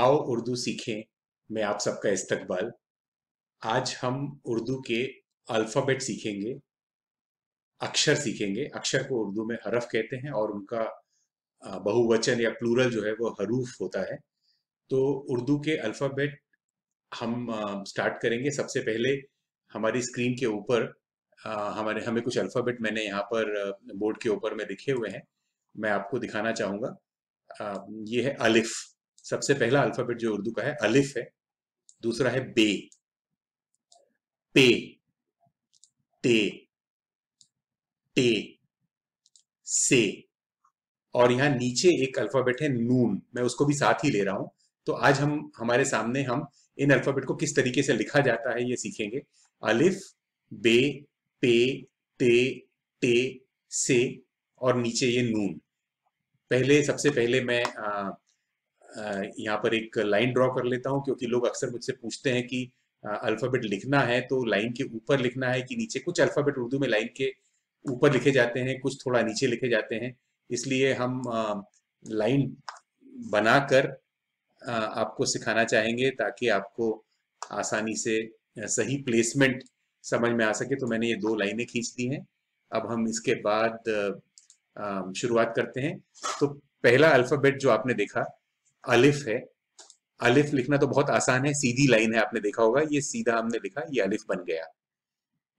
आओ उर्दू सीखें मैं आप सबका इस्तकबाल आज हम उर्दू के अल्फ़ाबेट सीखेंगे अक्षर सीखेंगे अक्षर को उर्दू में हरफ कहते हैं और उनका बहुवचन या प्लूरल जो है वो हरूफ होता है तो उर्दू के अल्फ़ाबेट हम स्टार्ट करेंगे सबसे पहले हमारी स्क्रीन के ऊपर हमारे हमें कुछ अल्फ़ाबेट मैंने यहाँ पर बोर्ड के ऊपर में लिखे हुए हैं मैं आपको दिखाना चाहूँगा ये है अलिफ़ सबसे पहला अल्फाबेट जो उर्दू का है अलिफ है दूसरा है बे पे ते टे से और यहां नीचे एक अल्फाबेट है नून मैं उसको भी साथ ही ले रहा हूं तो आज हम हमारे सामने हम इन अल्फाबेट को किस तरीके से लिखा जाता है ये सीखेंगे अलिफ बे पे ते टे से और नीचे ये नून पहले सबसे पहले मैं आ, यहाँ पर एक लाइन ड्रॉ कर लेता हूँ क्योंकि लोग अक्सर मुझसे पूछते हैं कि अल्फ़ाबेट लिखना है तो लाइन के ऊपर लिखना है कि नीचे कुछ अल्फ़ाबेट उर्दू में लाइन के ऊपर लिखे जाते हैं कुछ थोड़ा नीचे लिखे जाते हैं इसलिए हम लाइन बनाकर आपको सिखाना चाहेंगे ताकि आपको आसानी से सही प्लेसमेंट समझ में आ सके तो मैंने ये दो लाइनें खींच दी हैं अब हम इसके बाद शुरुआत करते हैं तो पहला अल्फ़ाबेट जो आपने देखा अलिफ है अलिफ लिखना तो बहुत आसान है सीधी लाइन है आपने देखा होगा ये सीधा हमने लिखा ये अलिफ बन गया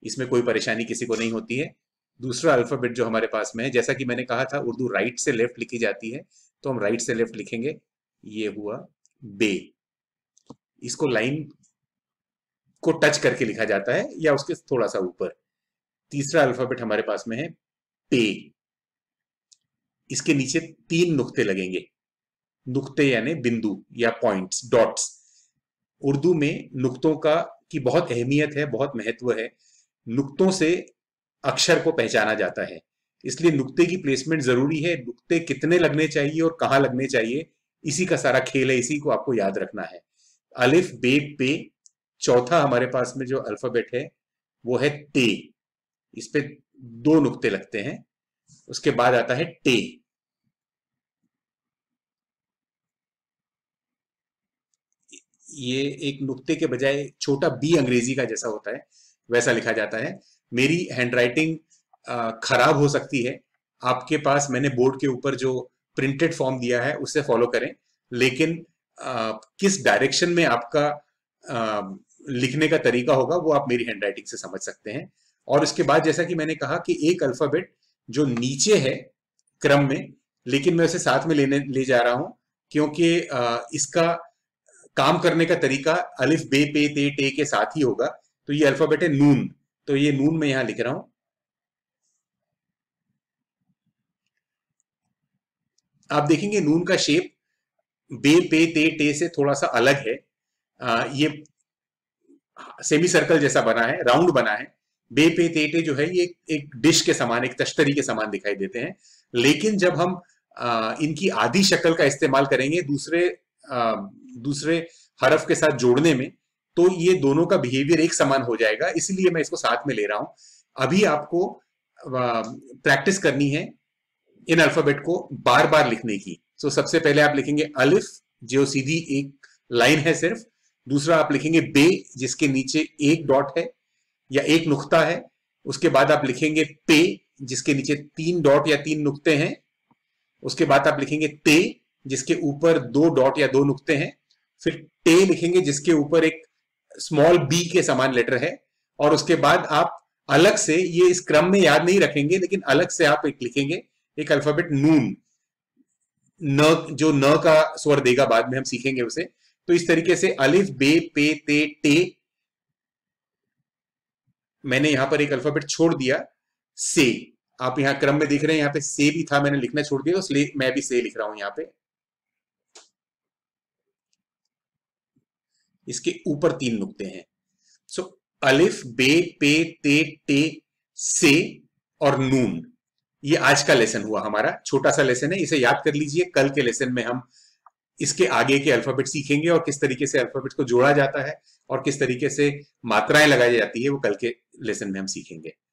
इसमें कोई परेशानी किसी को नहीं होती है दूसरा अल्फाबेट जो हमारे पास में है जैसा कि मैंने कहा था उर्दू राइट से लेफ्ट लिखी जाती है तो हम राइट से लेफ्ट लिखेंगे ये हुआ बे इसको लाइन को टच करके लिखा जाता है या उसके थोड़ा सा ऊपर तीसरा अल्फाबेट हमारे पास में है पे इसके नीचे तीन नुक्ते लगेंगे नुकते यानी बिंदु या पॉइंट्स डॉट्स उर्दू में नुकतों का की बहुत अहमियत है बहुत महत्व है नुकतों से अक्षर को पहचाना जाता है इसलिए नुकते की प्लेसमेंट जरूरी है नुकते कितने लगने चाहिए और कहाँ लगने चाहिए इसी का सारा खेल है इसी को आपको याद रखना है अलिफ बे पे चौथा हमारे पास में जो अल्फाबेट है वो है टे इस पे दो नुकते लगते हैं उसके बाद आता है टे ये एक नुक्ते के बजाय छोटा बी अंग्रेजी का जैसा होता है वैसा लिखा जाता है मेरी हैंडराइटिंग खराब हो सकती है आपके पास मैंने बोर्ड के ऊपर जो प्रिंटेड फॉर्म दिया है उसे फॉलो करें लेकिन आ, किस डायरेक्शन में आपका आ, लिखने का तरीका होगा वो आप मेरी हैंडराइटिंग से समझ सकते हैं और उसके बाद जैसा कि मैंने कहा कि एक अल्फाबेट जो नीचे है क्रम में लेकिन मैं उसे साथ में लेने ले जा रहा हूं क्योंकि आ, इसका काम करने का तरीका अलिफ बे पे ते टे के साथ ही होगा तो ये अल्फाबेट है नून तो ये नून मैं यहां लिख रहा हूं आप देखेंगे नून का शेप बे पे ते टे से थोड़ा सा अलग है आ, ये सेमी सर्कल जैसा बना है राउंड बना है बे पे तेटे जो है ये एक डिश के समान एक तश्तरी के समान दिखाई देते हैं लेकिन जब हम आ, इनकी आधी शक्ल का इस्तेमाल करेंगे दूसरे दूसरे हरफ के साथ जोड़ने में तो ये दोनों का बिहेवियर एक समान हो जाएगा इसलिए मैं इसको साथ में ले रहा हूं अभी आपको प्रैक्टिस करनी है इन अल्फाबेट को बार बार लिखने की सो so, सबसे पहले आप लिखेंगे अलिफ जो सीधी एक लाइन है सिर्फ दूसरा आप लिखेंगे बे जिसके नीचे एक डॉट है या एक नुक्ता है उसके बाद आप लिखेंगे पे जिसके नीचे तीन डॉट या तीन नुक्ते हैं उसके बाद आप लिखेंगे ते जिसके ऊपर दो डॉट या दो नुकते हैं फिर टे लिखेंगे जिसके ऊपर एक स्मॉल बी के समान लेटर है और उसके बाद आप अलग से ये इस क्रम में याद नहीं रखेंगे लेकिन अलग से आप एक लिखेंगे एक अल्फाबेट नून न जो न का स्वर देगा बाद में हम सीखेंगे उसे तो इस तरीके से अलिफ बे पे ते टे मैंने यहां पर एक अल्फाबेट छोड़ दिया से आप यहां क्रम में देख रहे हैं यहां पे से भी था मैंने लिखना छोड़ दिया तो मैं भी से लिख रहा हूं यहां पे इसके ऊपर तीन नुकते हैं सो so, अलिफ बे पे ते टे से और नून ये आज का लेसन हुआ हमारा छोटा सा लेसन है इसे याद कर लीजिए कल के लेसन में हम इसके आगे के अल्फाबेट सीखेंगे और किस तरीके से अल्फाबेट को जोड़ा जाता है और किस तरीके से मात्राएं लगाई जाती है वो कल के लेसन में हम सीखेंगे